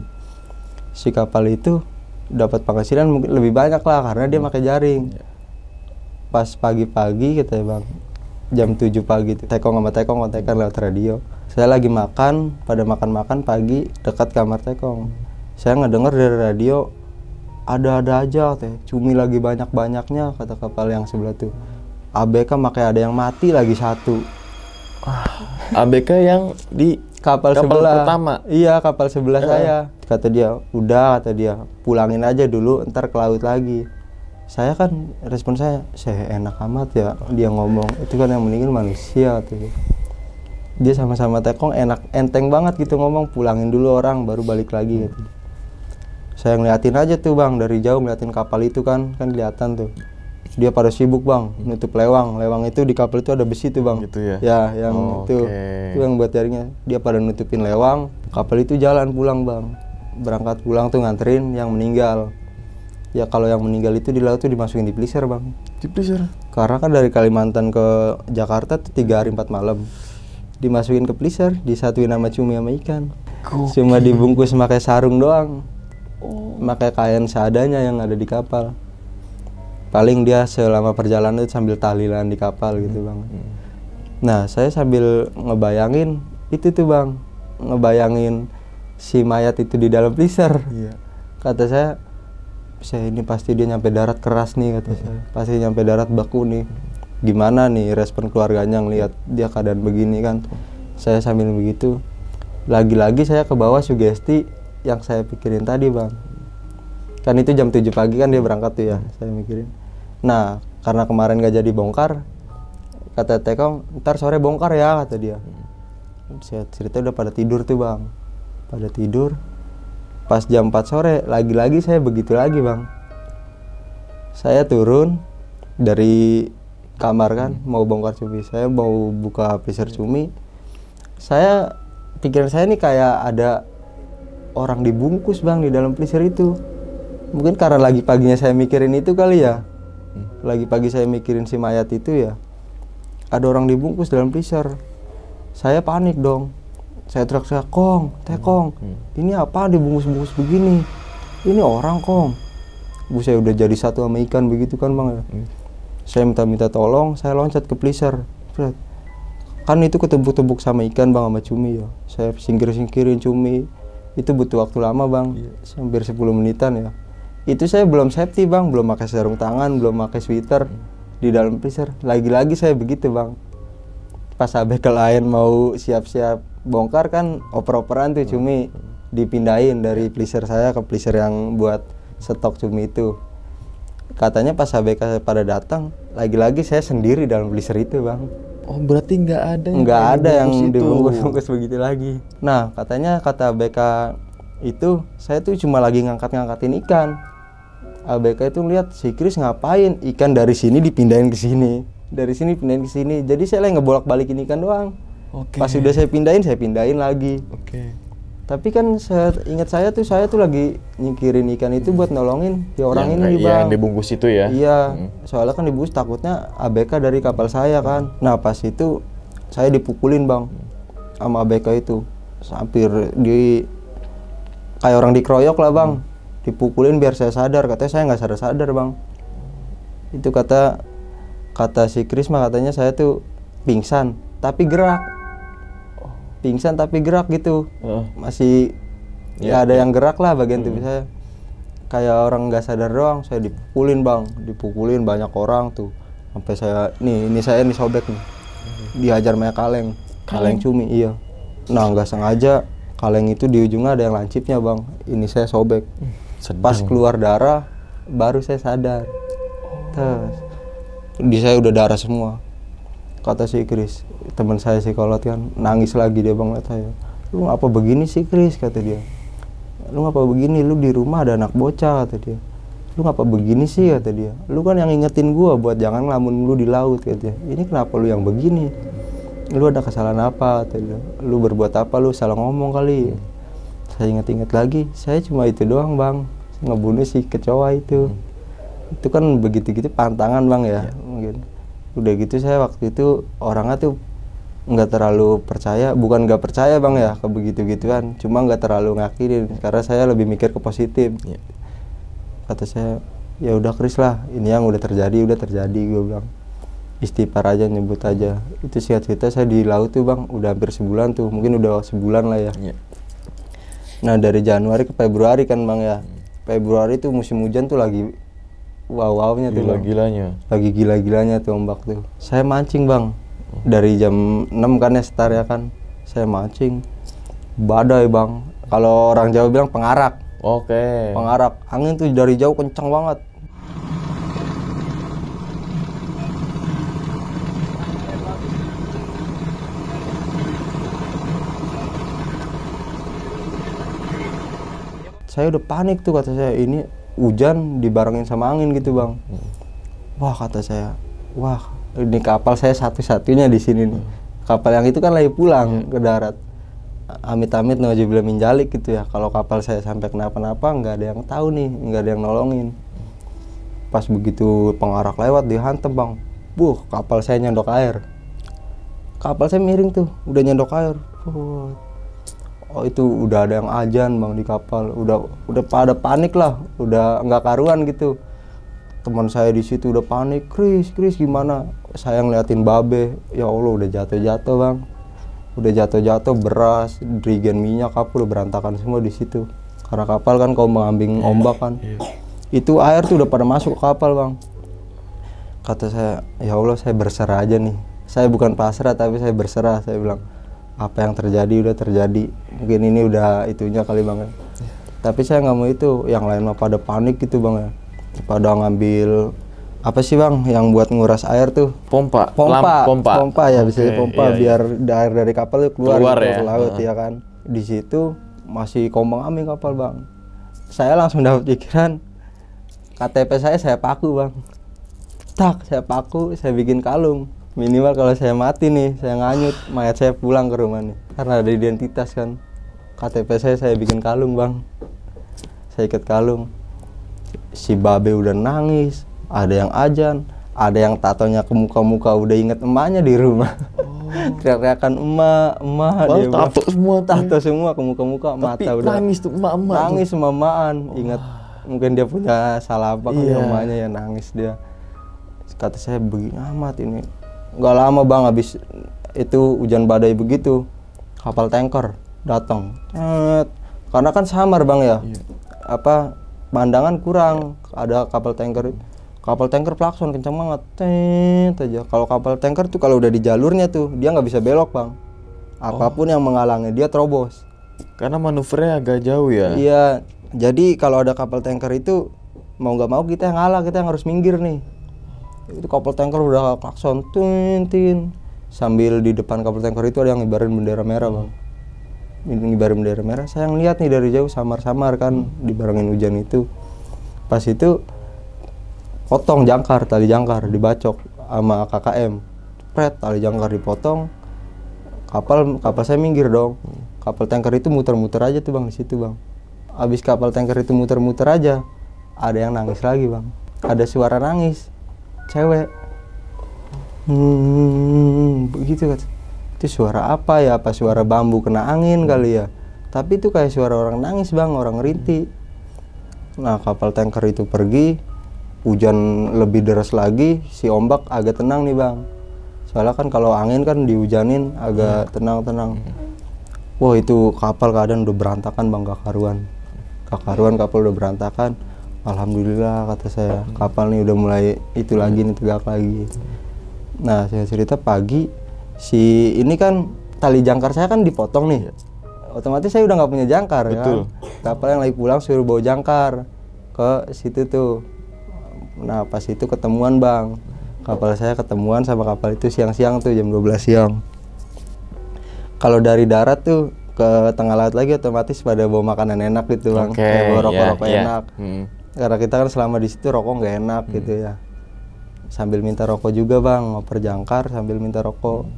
iya. si kapal itu dapat penghasilan mungkin lebih banyak lah karena dia iya. pakai jaring iya. pas pagi-pagi kita -pagi, bang jam 7 pagi tekong sama tekong kontekan lewat radio saya lagi makan pada makan-makan pagi dekat kamar tekong saya ngedenger dari radio ada-ada aja teh cumi lagi banyak-banyaknya kata kapal yang sebelah tuh ABK makai ada yang mati lagi satu ABK ah, yang di kapal, kapal sebelah pertama iya kapal sebelah uh. saya kata dia udah kata dia pulangin aja dulu ntar ke laut lagi saya kan respon saya saya enak amat ya dia ngomong itu kan yang meninggal manusia tuh dia sama-sama tekong enak enteng banget gitu ngomong pulangin dulu orang baru balik lagi gitu saya ngeliatin aja tuh bang dari jauh ngeliatin kapal itu kan kan kelihatan tuh dia pada sibuk bang nutup lewang lewang itu di kapal itu ada besi tuh bang gitu ya ya yang oh, itu okay. itu yang buat jaringnya dia pada nutupin lewang kapal itu jalan pulang bang berangkat pulang tuh nganterin yang meninggal ya kalau yang meninggal itu di laut tuh dimasukin di pleaser bang di pleaser karena kan dari Kalimantan ke Jakarta tuh tiga hari empat malam dimasukin ke pleaser disatuin sama cumi sama ikan cuma dibungkus pakai sarung doang oh. pakai kain seadanya yang ada di kapal paling dia selama perjalanan itu sambil tahlilan di kapal gitu hmm. bang hmm. nah saya sambil ngebayangin itu tuh bang ngebayangin si mayat itu di dalam freezer yeah. kata saya saya ini pasti dia nyampe darat keras nih kata yeah. Hmm. saya pasti nyampe darat baku nih gimana nih respon keluarganya ngelihat dia keadaan begini kan saya sambil begitu lagi-lagi saya ke bawah sugesti yang saya pikirin tadi bang kan itu jam 7 pagi kan dia berangkat tuh ya saya mikirin nah karena kemarin gak jadi bongkar kata Tekong ntar sore bongkar ya kata dia saya cerita udah pada tidur tuh bang pada tidur pas jam 4 sore lagi-lagi saya begitu lagi bang saya turun dari kamar kan hmm. mau bongkar cumi saya mau buka freezer cumi saya pikiran saya ini kayak ada orang dibungkus bang di dalam freezer itu mungkin karena lagi paginya saya mikirin itu kali ya lagi pagi saya mikirin si mayat itu ya ada orang dibungkus dalam freezer saya panik dong saya teriak saya kong tekong hmm, hmm. ini apa dibungkus-bungkus begini ini orang kong bu saya udah jadi satu sama ikan begitu kan bang ya hmm. saya minta-minta tolong saya loncat ke freezer. kan itu ketebuk-tebuk sama ikan bang sama cumi ya saya singkir-singkirin cumi itu butuh waktu lama bang yeah. hampir 10 menitan ya itu saya belum safety bang belum pakai sarung tangan belum pakai sweater di dalam freezer lagi-lagi saya begitu bang pas ABK lain mau siap-siap bongkar kan oper-operan tuh cumi hmm. dipindahin dari freezer saya ke freezer yang buat stok cumi itu katanya pas ABK pada datang lagi-lagi saya sendiri dalam freezer itu bang Oh berarti nggak ada nggak ada yang dibungkus-bungkus begitu lagi. Nah katanya kata ABK itu saya tuh cuma lagi ngangkat-ngangkatin ikan ABK itu melihat si Kris ngapain ikan dari sini dipindahin ke sini dari sini pindahin ke sini jadi saya lagi ngebolak balikin ikan doang okay. pas sudah saya pindahin saya pindahin lagi okay. tapi kan saya ingat saya tuh saya tuh lagi nyingkirin ikan itu buat nolongin ya orang yang, ini bang yang dibungkus itu ya iya hmm. soalnya kan dibungkus takutnya ABK dari kapal saya kan nah pas itu saya dipukulin bang sama ABK itu hampir di kayak orang dikeroyok lah bang hmm dipukulin biar saya sadar katanya saya nggak sadar sadar bang itu kata kata si Krisma katanya saya tuh pingsan tapi gerak pingsan tapi gerak gitu uh. masih yeah, ya ada iya. yang gerak lah bagian hmm. tubuh saya kayak orang nggak sadar doang saya dipukulin bang dipukulin banyak orang tuh sampai saya nih ini saya nih sobek nih diajar main kaleng kaleng, kaleng cumi iya nah nggak sengaja kaleng itu di ujungnya ada yang lancipnya bang ini saya sobek hmm sedang. Pas keluar darah baru saya sadar. Terus di saya udah darah semua. Kata si Kris, teman saya si Kolot kan nangis lagi dia bang lihat saya. Lu apa begini sih Kris kata dia. Lu apa begini? Lu di rumah ada anak bocah kata dia. Lu ngapa begini sih kata dia. Lu kan yang ingetin gua buat jangan lamun lu di laut kata dia. Ini kenapa lu yang begini? Lu ada kesalahan apa? Kata dia. Lu berbuat apa? Lu salah ngomong kali. Hmm saya ingat-ingat lagi saya cuma itu doang bang saya ngebunuh si kecoa itu hmm. itu kan begitu gitu pantangan bang ya, yeah. mungkin udah gitu saya waktu itu orangnya tuh nggak terlalu percaya bukan nggak percaya bang ya ke begitu gituan cuma nggak terlalu ngakirin karena saya lebih mikir ke positif yeah. kata saya ya udah Kris lah ini yang udah terjadi udah terjadi gue bilang istighfar aja nyebut aja itu singkat cerita saya di laut tuh bang udah hampir sebulan tuh mungkin udah sebulan lah ya yeah. Nah dari Januari ke Februari kan bang ya. Februari itu musim hujan tuh lagi wow wownya tuh gila gilanya. Bang. Lagi gila gilanya tuh ombak tuh. Saya mancing bang dari jam 6 kan ya setar ya kan. Saya mancing badai bang. Kalau orang Jawa bilang pengarak. Oke. Okay. Pengarak angin tuh dari jauh kencang banget saya udah panik tuh kata saya ini hujan dibarengin sama angin gitu bang hmm. wah kata saya wah ini kapal saya satu-satunya di sini nih hmm. kapal yang itu kan lagi pulang hmm. ke darat amit-amit nawajibillah minjalik gitu ya kalau kapal saya sampai kenapa-napa nggak ada yang tahu nih nggak ada yang nolongin pas begitu pengarak lewat dihantem bang buh kapal saya nyendok air kapal saya miring tuh udah nyendok air oh itu udah ada yang ajan bang di kapal udah udah pada panik lah udah nggak karuan gitu teman saya di situ udah panik Kris Kris gimana saya ngeliatin babe ya Allah udah jatuh-jatuh bang udah jatuh-jatuh beras drigen minyak kapal udah berantakan semua di situ karena kapal kan kau mengambing iya, ombak kan iya. itu air tuh udah pada masuk kapal bang kata saya ya Allah saya berserah aja nih saya bukan pasrah tapi saya berserah saya bilang apa yang terjadi udah terjadi mungkin ini udah itunya kali bang ya. tapi saya nggak mau itu yang lain mah pada panik gitu bang ya pada ngambil apa sih bang yang buat nguras air tuh pompa pompa Lamp, pompa. pompa ya bisa okay, pompa iya, iya, biar iya. air dari kapal itu keluar, keluar gitu, ya? ke laut uh. ya kan di situ masih kombang amin kapal bang saya langsung dapat pikiran KTP saya saya paku bang tak saya paku saya bikin kalung minimal kalau saya mati nih saya nganyut mayat saya pulang ke rumah nih karena ada identitas kan KTP saya saya bikin kalung bang saya ikat kalung si babe udah nangis ada yang ajan ada yang tatonya ke muka-muka udah inget emaknya di rumah oh. teriak-teriakan emak emak Wah, dia tato semua tato semua ke muka-muka mata udah nangis tuh emak emak nangis emak oh. ingat mungkin dia punya salah apa kan yeah. emaknya ya nangis dia kata saya begini amat ini nggak lama bang habis itu hujan badai begitu kapal tanker datang karena kan samar bang ya iya. apa pandangan kurang ada kapal tanker kapal tanker plakson kencang banget tet aja kalau kapal tanker tuh kalau udah di jalurnya tuh dia nggak bisa belok bang apapun oh. yang menghalangi dia terobos karena manuvernya agak jauh ya iya jadi kalau ada kapal tanker itu mau nggak mau kita yang ngalah kita yang harus minggir nih itu kapal tanker udah klakson tin sambil di depan kapal tanker itu ada yang ngibarin bendera merah bang ngibarin bendera merah saya ngeliat nih dari jauh samar-samar kan dibarengin hujan itu pas itu potong jangkar tali jangkar dibacok sama KKM pret tali jangkar dipotong kapal kapal saya minggir dong kapal tanker itu muter-muter aja tuh bang di situ bang abis kapal tanker itu muter-muter aja ada yang nangis lagi bang ada suara nangis cewek hmm begitu kan itu suara apa ya apa suara bambu kena angin kali ya tapi itu kayak suara orang nangis bang orang rinti nah kapal tanker itu pergi hujan lebih deras lagi si ombak agak tenang nih bang soalnya kan kalau angin kan dihujanin agak hmm. tenang-tenang hmm. wah itu kapal keadaan udah berantakan bang kakaruan kakaruan kapal udah berantakan alhamdulillah kata saya kapal nih udah mulai itu lagi nih tegak lagi nah saya cerita pagi si ini kan tali jangkar saya kan dipotong nih otomatis saya udah nggak punya jangkar ya kan? Betul. kan kapal yang lagi pulang suruh bawa jangkar ke situ tuh nah pas itu ketemuan bang kapal saya ketemuan sama kapal itu siang-siang tuh jam 12 siang kalau dari darat tuh ke tengah laut lagi otomatis pada bawa makanan enak gitu bang okay, kayak bawa rokok-rokok yeah, yeah. enak hmm karena kita kan selama di situ rokok nggak enak gitu hmm. gitu ya sambil minta rokok juga bang mau perjangkar sambil minta rokok hmm.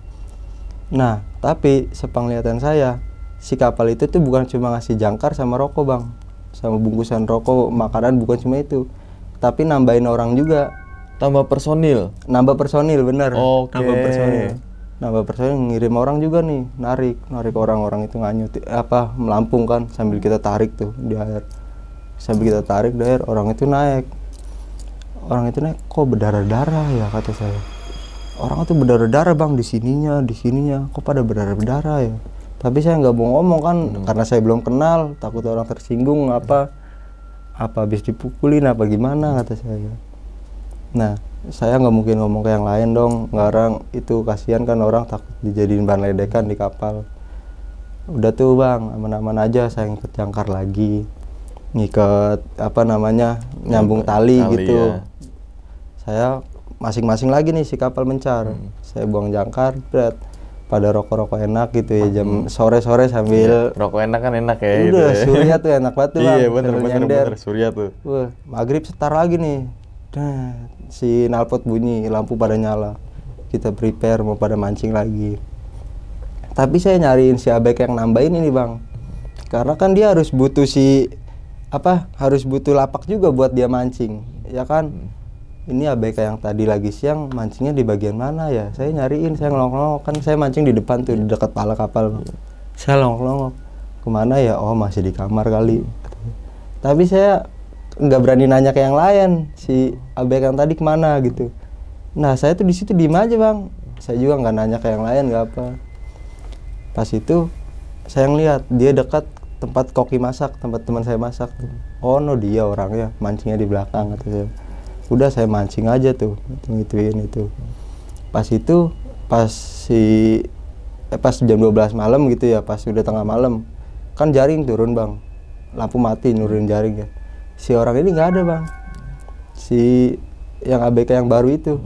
nah tapi sepenglihatan saya si kapal itu tuh bukan cuma ngasih jangkar sama rokok bang sama bungkusan rokok makanan bukan cuma itu tapi nambahin orang juga tambah personil nambah personil bener okay. nambah personil nambah personil ngirim orang juga nih narik narik orang-orang itu nganyut apa melampung kan sambil kita tarik tuh di air saya begitu tarik daer orang itu naik orang itu naik kok berdarah-darah ya kata saya orang itu berdarah-darah bang di sininya di sininya kok pada berdarah darah ya tapi saya nggak mau ngomong kan hmm. karena saya belum kenal takut orang tersinggung apa apa habis dipukulin apa gimana kata saya nah saya nggak mungkin ngomong ke yang lain dong ngarang itu kasihan kan orang takut dijadiin bahan ledekan di kapal udah tuh bang aman-aman aja saya ikut jangkar lagi ngikat apa namanya nyambung tali, tali gitu. Ya. Saya masing-masing lagi nih si kapal mencar. Hmm. Saya buang jangkar, berat pada rokok-rokok enak gitu ya jam hmm. sore-sore sambil iya, rokok enak kan enak ya gitu udah gitu ya. surya tuh enak banget tuh bang iya bener bener, bener surya tuh Wah, maghrib setar lagi nih dah si nalpot bunyi lampu pada nyala kita prepare mau pada mancing lagi tapi saya nyariin si abek yang nambahin ini bang karena kan dia harus butuh si apa harus butuh lapak juga buat dia mancing ya kan hmm. ini ABK yang tadi lagi siang mancingnya di bagian mana ya saya nyariin saya ngelong ngelong-ngelong kan saya mancing di depan tuh di dekat pala kapal hmm. saya ngelong-ngelong kemana ya oh masih di kamar kali tapi saya nggak berani nanya ke yang lain si ABK yang tadi kemana gitu nah saya tuh di situ diem aja bang saya juga nggak nanya ke yang lain nggak apa pas itu saya ngeliat dia dekat tempat koki masak tempat teman saya masak tuh oh no dia orangnya mancingnya di belakang gitu saya udah saya mancing aja tuh gituin itu pas itu pas si eh, pas jam 12 malam gitu ya pas udah tengah malam kan jaring turun bang lampu mati nurun jaring ya si orang ini nggak ada bang si yang ABK yang baru itu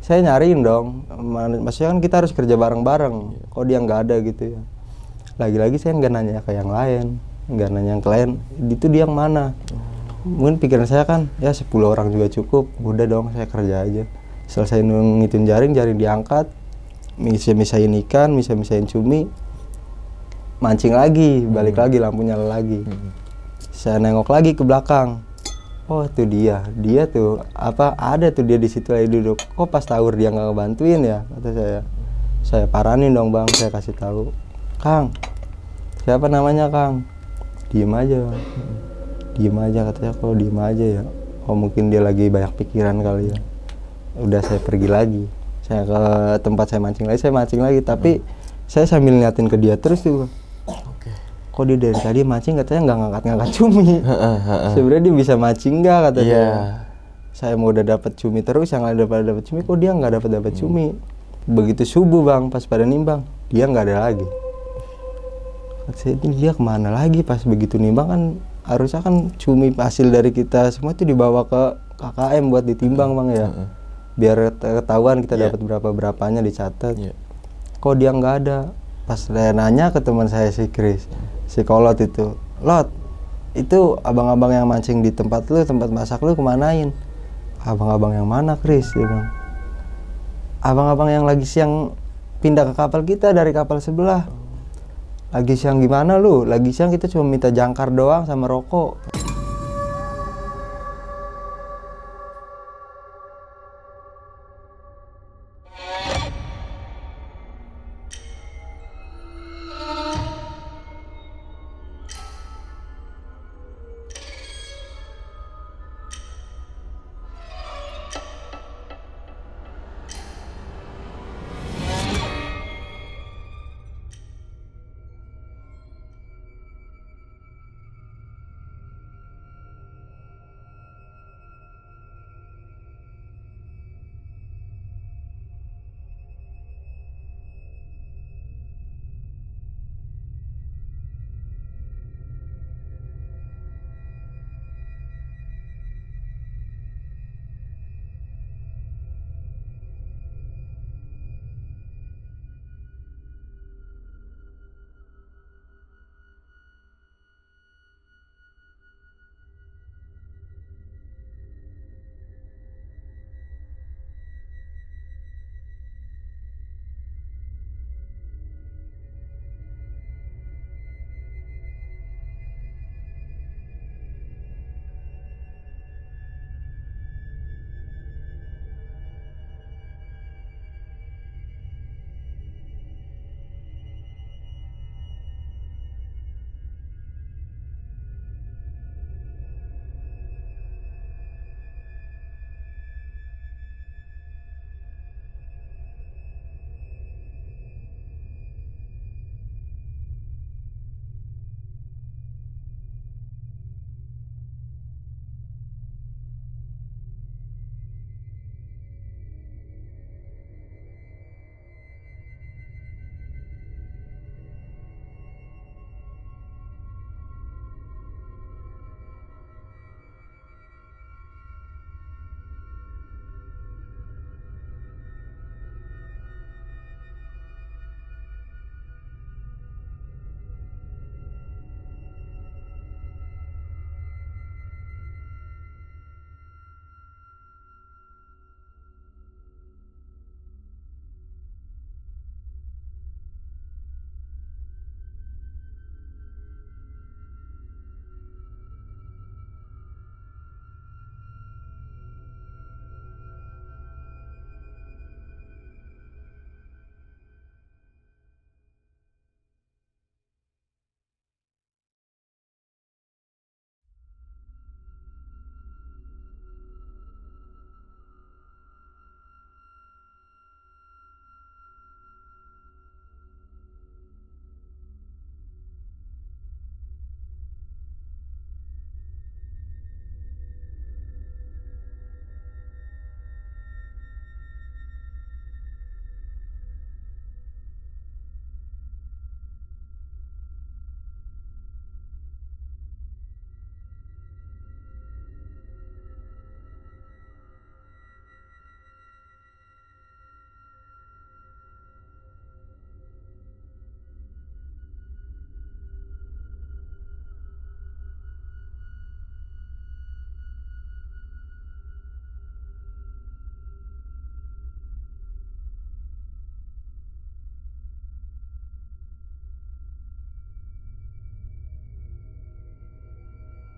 saya nyariin dong maksudnya kan kita harus kerja bareng-bareng iya. kok dia nggak ada gitu ya lagi-lagi saya nggak nanya ke yang lain nggak nanya yang lain itu dia yang mana mungkin pikiran saya kan ya 10 orang juga cukup udah dong saya kerja aja selesai ngitung jaring jaring diangkat bisa misain ikan bisa misain cumi mancing lagi balik hmm. lagi lampu nyala lagi hmm. saya nengok lagi ke belakang oh tuh dia dia tuh apa ada tuh dia di situ lagi duduk kok oh, pas tawur dia nggak bantuin ya kata saya saya paranin dong bang saya kasih tahu Kang siapa namanya Kang diem aja diem aja katanya kalau diem aja ya oh mungkin dia lagi banyak pikiran kali ya udah saya pergi lagi saya ke tempat saya mancing lagi saya mancing lagi tapi hmm. saya sambil ngeliatin ke dia terus juga kok dia dari tadi mancing katanya nggak ngangkat-ngangkat cumi sebenarnya dia bisa mancing nggak katanya yeah. saya mau udah dapat cumi terus yang ada pada dapat cumi kok dia nggak dapat dapat hmm. cumi begitu subuh bang pas pada nimbang dia nggak ada lagi saya itu dia kemana lagi pas begitu nimbang kan harusnya kan cumi hasil dari kita semua itu dibawa ke KKM buat ditimbang bang ya biar ketahuan kita yeah. dapat berapa berapanya dicatat yeah. kok dia nggak ada pas saya nanya ke teman saya si Chris si Kolot itu Lot itu abang-abang yang mancing di tempat lu tempat masak lu kemanain abang-abang yang mana Chris abang-abang yang lagi siang pindah ke kapal kita dari kapal sebelah lagi siang gimana lu lagi siang kita cuma minta jangkar doang sama rokok